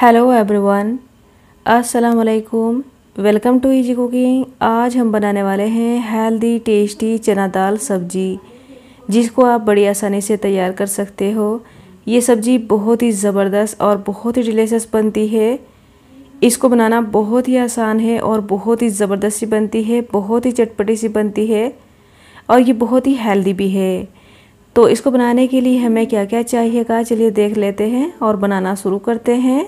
hello everyone अस्सलाम वालेकुम welcome to easy cooking आज हम बनाने वाले हैं हेल्दी टेस्टी चना दाल सब्जी जिसको आप बड़ी आसानी से तैयार कर सकते हो ये सब्ज़ी बहुत ही ज़बरदस्त और बहुत ही डिलीशियस बनती है इसको बनाना बहुत ही आसान है और बहुत ही ज़बरदस्त सी बनती है बहुत ही चटपटी सी बनती है और ये बहुत ही हेल्दी भी है तो इसको बनाने के लिए हमें क्या क्या चाहिएगा चलिए देख लेते हैं और बनाना शुरू करते हैं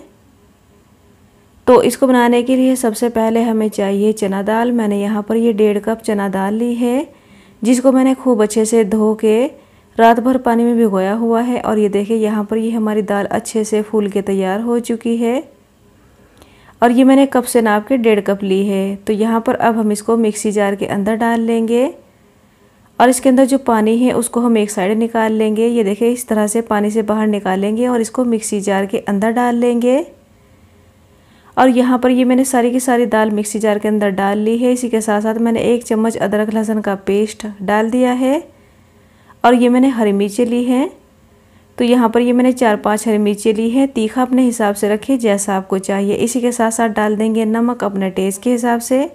तो इसको बनाने के लिए सबसे पहले हमें चाहिए चना दाल मैंने यहाँ पर ये डेढ़ कप चना दाल ली है जिसको मैंने खूब अच्छे से धो के रात भर पानी में भिगोया हुआ है और ये देखिए यहाँ पर ये हमारी दाल अच्छे से फूल के तैयार हो चुकी है और ये मैंने कप से नाप के डेढ़ कप ली है तो यहाँ पर अब हम इसको मिक्सी जार के अंदर डाल लेंगे और इसके अंदर जो पानी है उसको हम एक साइड निकाल लेंगे ये देखिए इस तरह से पानी से बाहर निकालेंगे और इसको मिक्सी जार के अंदर डाल लेंगे और यहाँ पर ये मैंने सारी की सारी दाल मिक्सी जार के अंदर डाल ली है इसी के साथ साथ मैंने एक चम्मच अदरक लहसुन का पेस्ट डाल दिया है और ये मैंने हरी मिर्चें ली हैं तो यहाँ पर ये मैंने चार पांच हरी मिर्चें ली हैं तीखा अपने हिसाब से रखिए जैसा आपको चाहिए इसी के साथ साथ डाल देंगे नमक अपने टेस्ट के हिसाब से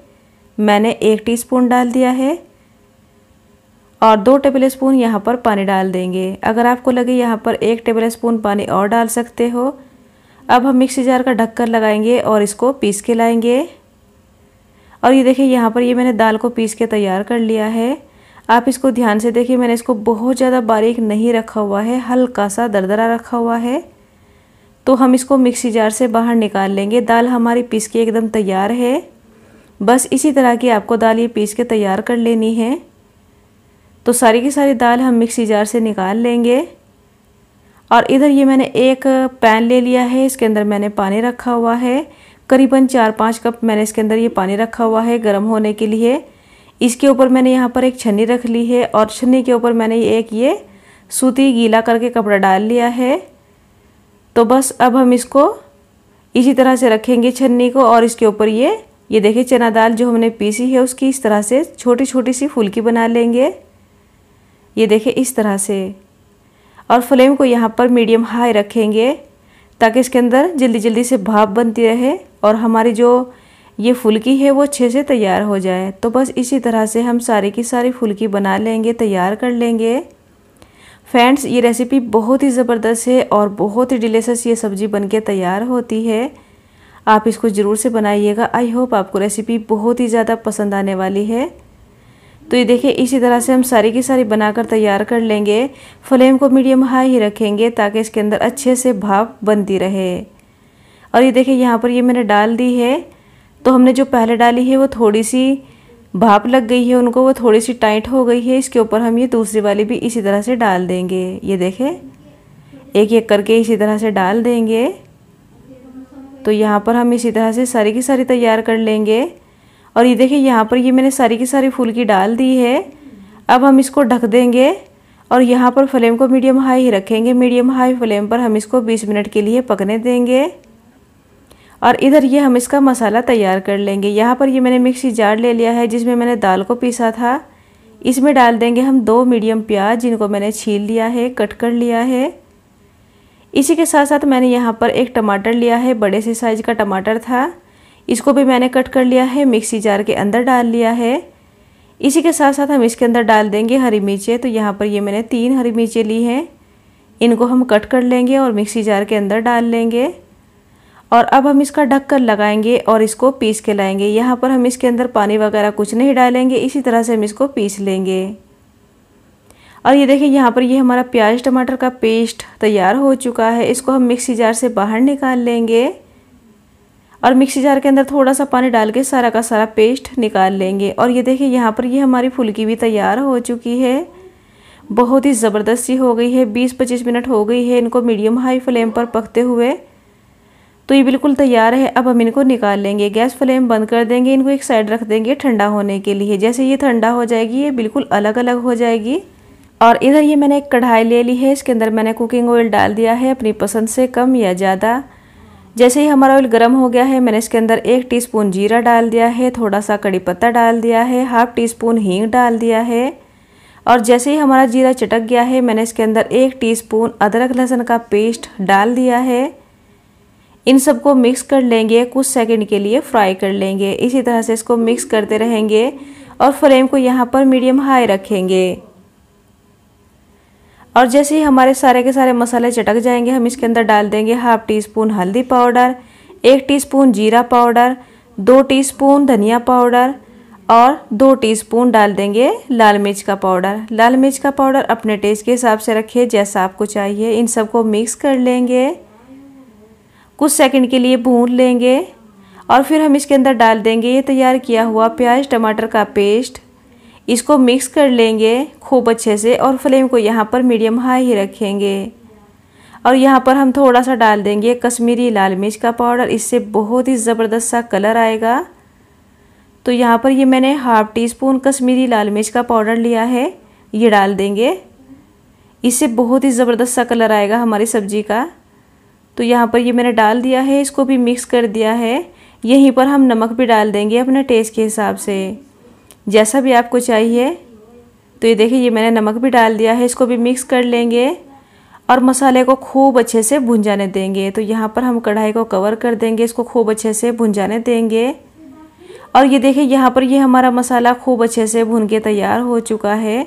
मैंने एक टीस्पून डाल दिया है और दो टेबल स्पून यहाँ पर पानी डाल देंगे अगर आपको लगे यहाँ पर एक टेबल स्पून पानी और डाल सकते हो अब हम मिक्सी जार का ढक्कन लगाएंगे और इसको पीस के लाएंगे और ये देखिए यहाँ पर ये मैंने दाल को पीस के तैयार कर लिया है आप इसको ध्यान से देखिए मैंने इसको बहुत ज़्यादा बारीक नहीं रखा हुआ है हल्का सा दरदरा रखा हुआ है तो हम इसको मिक्सी जार से बाहर निकाल लेंगे दाल हमारी पीस के एकदम तैयार है बस इसी तरह की आपको दाल ये पीस के तैयार कर लेनी है तो सारी की सारी दाल हम मिक्सी जार से निकाल लेंगे और इधर ये मैंने एक पैन ले लिया है इसके अंदर मैंने पानी रखा हुआ है करीबन चार पाँच कप मैंने इसके अंदर ये पानी रखा हुआ है गर्म होने के लिए इसके ऊपर मैंने यहाँ पर एक छन्नी रख ली है और छन्नी के ऊपर मैंने एक ये सूती गीला करके कपड़ा डाल लिया है तो बस अब हम इसको इसी तरह से रखेंगे छन्नी को और इसके ऊपर ये ये देखिए चना दाल जो हमने पीसी है उसकी इस तरह से छोटी छोटी सी फुल्की बना लेंगे ये देखिए इस तरह से और फ्लेम को यहाँ पर मीडियम हाई रखेंगे ताकि इसके अंदर जल्दी जल्दी से भाप बनती रहे और हमारी जो ये फुल्की है वो अच्छे से तैयार हो जाए तो बस इसी तरह से हम सारी की सारी फुल्की बना लेंगे तैयार कर लेंगे फ्रेंड्स ये रेसिपी बहुत ही ज़बरदस्त है और बहुत ही डिलेसस ये सब्ज़ी बनके तैयार होती है आप इसको ज़रूर से बनाइएगा आई होप आपको रेसिपी बहुत ही ज़्यादा पसंद आने वाली है तो ये देखिए इसी तरह से हम सारी की सारी बनाकर तैयार कर लेंगे फ्लेम को मीडियम हाई ही रखेंगे ताकि इसके अंदर अच्छे से भाप बनती रहे और ये देखिए यहाँ पर ये मैंने डाल दी है तो हमने जो पहले डाली है वो थोड़ी सी भाप लग गई है उनको वो थोड़ी सी टाइट हो गई है इसके ऊपर हम ये दूसरी वाली भी इसी तरह से डाल देंगे ये देखें एक एक करके इसी तरह से डाल देंगे तो यहाँ पर हम इसी तरह से सारी की सारी तैयार कर लेंगे और ये देखिए यहाँ पर ये मैंने सारी की सारी फूल की डाल दी है अब हम इसको ढक देंगे और यहाँ पर फ्लेम को मीडियम हाई ही रखेंगे मीडियम हाई फ्लेम पर हम इसको 20 मिनट के लिए पकने देंगे और इधर ये हम इसका मसाला तैयार कर लेंगे यहाँ पर ये मैंने मिक्सी जार ले लिया है जिसमें मैंने दाल को पीसा था इसमें डाल देंगे हम दो मीडियम प्याज जिनको मैंने छील लिया है कट कर लिया है इसी के साथ साथ मैंने यहाँ पर एक टमाटर लिया है बड़े से साइज़ का टमाटर था इसको भी मैंने कट कर लिया है मिक्सी जार के अंदर डाल लिया है इसी के साथ साथ हम इसके अंदर डाल देंगे हरी मिर्चें तो यहाँ पर ये मैंने तीन हरी मिर्चें ली हैं इनको हम कट कर लेंगे और मिक्सी जार के अंदर डाल लेंगे और अब हम इसका ढक्कन लगाएंगे और इसको पीस के लाएंगे यहाँ पर हम इसके अंदर पानी वगैरह कुछ नहीं डालेंगे इसी तरह से हम इसको पीस लेंगे और ये देखिए यहाँ पर ये हमारा प्याज टमाटर का पेस्ट तैयार हो चुका है इसको हम मिक्सी जार से बाहर निकाल लेंगे और मिक्सी जार के अंदर थोड़ा सा पानी डाल के सारा का सारा पेस्ट निकाल लेंगे और ये देखिए यहाँ पर ये हमारी फुलकी भी तैयार हो चुकी है बहुत ही ज़बरदस्त सी हो गई है 20-25 मिनट हो गई है इनको मीडियम हाई फ्लेम पर पकते हुए तो ये बिल्कुल तैयार है अब हम इनको निकाल लेंगे गैस फ्लेम बंद कर देंगे इनको एक साइड रख देंगे ठंडा होने के लिए जैसे ये ठंडा हो जाएगी ये बिल्कुल अलग अलग हो जाएगी और इधर ये मैंने एक कढ़ाई ले ली है इसके अंदर मैंने कुकिंग ऑयल डाल दिया है अपनी पसंद से कम या ज़्यादा जैसे ही हमारा ऑयल गर्म हो गया है मैंने इसके अंदर एक टीस्पून जीरा डाल दिया है थोड़ा सा कड़ी पत्ता डाल दिया है हाफ टी स्पून हींग डाल दिया है और जैसे ही हमारा जीरा चटक गया है मैंने इसके अंदर एक टी अदरक लहसुन का पेस्ट डाल दिया है इन सबको मिक्स कर लेंगे कुछ सेकंड के लिए फ्राई कर लेंगे इसी तरह से इसको मिक्स करते रहेंगे और फ्लेम को यहाँ पर मीडियम हाई रखेंगे और जैसे ही हमारे सारे के सारे मसाले चटक जाएंगे हम इसके अंदर डाल देंगे हाफ टी स्पून हल्दी पाउडर एक स्पून जीरा पाउडर दो स्पून धनिया पाउडर और दो टीस्पून डाल देंगे लाल मिर्च का पाउडर लाल मिर्च का पाउडर अपने टेस्ट के हिसाब से रखिए जैसा आपको चाहिए इन सबको मिक्स कर लेंगे कुछ सेकंड के लिए भून लेंगे और फिर हम इसके अंदर डाल देंगे ये तैयार किया हुआ प्याज टमाटर का पेस्ट इसको मिक्स कर लेंगे खूब अच्छे से और फ्लेम को यहाँ पर मीडियम हाई ही रखेंगे और यहाँ पर हम थोड़ा सा डाल देंगे कश्मीरी लाल मिर्च का पाउडर इससे बहुत ही ज़बरदस्त सा कलर आएगा तो यहाँ पर ये मैंने हाफ़ टी स्पून कश्मीरी लाल मिर्च का पाउडर लिया है ये डाल देंगे इससे बहुत ही ज़बरदस्त सा कलर आएगा हमारी सब्ज़ी का तो यहाँ पर ये मैंने डाल दिया है इसको भी मिक्स कर दिया है यहीं पर हम नमक भी डाल देंगे अपने टेस्ट के हिसाब से जैसा भी आपको चाहिए तो ये देखिए ये मैंने नमक भी डाल दिया है इसको भी मिक्स कर लेंगे और मसाले को खूब अच्छे से भुन जाने देंगे तो यहाँ पर हम कढ़ाई को कवर कर देंगे इसको खूब अच्छे से भुन जाने देंगे और ये देखिए यहाँ पर ये हमारा मसाला खूब अच्छे से भुन के तैयार हो चुका है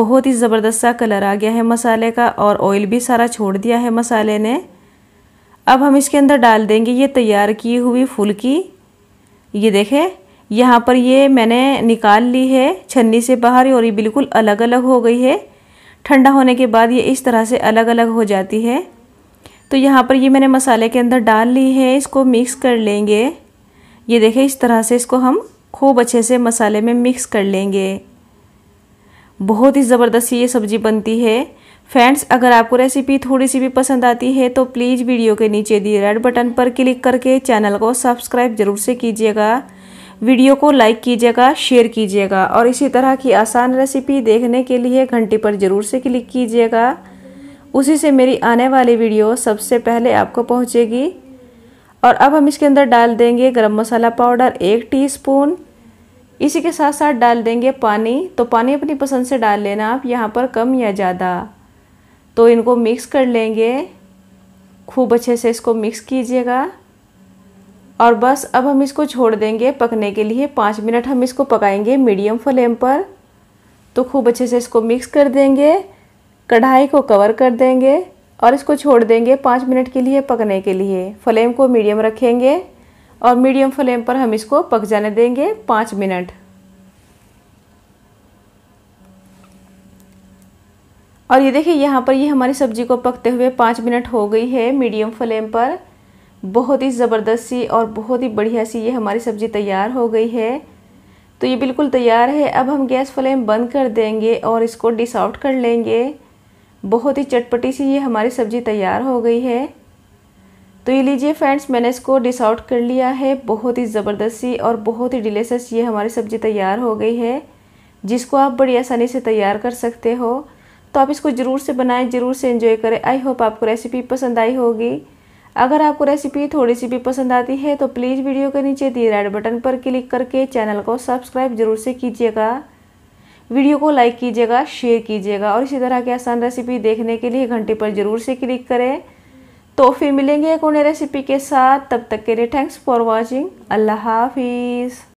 बहुत ही ज़बरदस्त सा कलर आ गया है मसाले का और ऑयल भी सारा छोड़ दिया है मसाले ने अब हम इसके अंदर डाल देंगे ये तैयार की हुई फुल्की ये देखें यहाँ पर ये मैंने निकाल ली है छन्नी से बाहर और ये बिल्कुल अलग अलग हो गई है ठंडा होने के बाद ये इस तरह से अलग अलग हो जाती है तो यहाँ पर ये मैंने मसाले के अंदर डाल ली है इसको मिक्स कर लेंगे ये देखें इस तरह से इसको हम खूब अच्छे से मसाले में मिक्स कर लेंगे बहुत ही ज़बरदस्त ये सब्ज़ी बनती है फ्रेंड्स अगर आपको रेसिपी थोड़ी सी भी पसंद आती है तो प्लीज़ वीडियो के नीचे दिए रेड बटन पर क्लिक करके चैनल को सब्सक्राइब ज़रूर से कीजिएगा वीडियो को लाइक कीजिएगा शेयर कीजिएगा और इसी तरह की आसान रेसिपी देखने के लिए घंटी पर ज़रूर से क्लिक कीजिएगा उसी से मेरी आने वाली वीडियो सबसे पहले आपको पहुँचेगी और अब हम इसके अंदर डाल देंगे गरम मसाला पाउडर एक टीस्पून इसी के साथ साथ डाल देंगे पानी तो पानी अपनी पसंद से डाल लेना आप यहाँ पर कम या ज़्यादा तो इनको मिक्स कर लेंगे खूब अच्छे से इसको मिक्स कीजिएगा और बस अब हम इसको छोड़ देंगे पकने के लिए पाँच मिनट हम इसको पकाएंगे मीडियम फ्लेम पर तो खूब अच्छे से इसको मिक्स कर देंगे कढ़ाई को कवर कर देंगे और इसको छोड़ देंगे पाँच मिनट के लिए पकने के लिए फ्लेम को मीडियम रखेंगे और मीडियम फ्लेम पर हम इसको पक जाने देंगे पाँच मिनट और ये देखिए यहाँ पर ये हमारी सब्जी को पकते हुए पाँच मिनट हो गई है मीडियम फ्लेम पर बहुत ही ज़बरदस्त सी और बहुत ही बढ़िया सी ये हमारी सब्ज़ी तैयार हो गई है तो ये बिल्कुल तैयार है अब हम गैस फ्लेम बंद कर देंगे और इसको डिस आउट कर लेंगे बहुत ही चटपटी सी ये हमारी सब्ज़ी तैयार हो गई है तो ये लीजिए फ्रेंड्स मैंने इसको डिस आउट कर लिया है बहुत ही ज़बरदस्त सी और बहुत ही डिलेसस ये हमारी सब्ज़ी तैयार हो गई है जिसको आप बड़ी आसानी से तैयार कर सकते हो तो आप इसको ज़रूर से बनाएं ज़रूर से इन्जॉय करें आई होप आपको रेसिपी पसंद आई होगी अगर आपको रेसिपी थोड़ी सी भी पसंद आती है तो प्लीज़ वीडियो के नीचे दिए रेड बटन पर क्लिक करके चैनल को सब्सक्राइब जरूर से कीजिएगा वीडियो को लाइक कीजिएगा शेयर कीजिएगा और इसी तरह की आसान रेसिपी देखने के लिए घंटे पर ज़रूर से क्लिक करें तो फिर मिलेंगे एक उन्हें रेसिपी के साथ तब तक के लिए थैंक्स फॉर वॉचिंग अल्लाह हाफिज़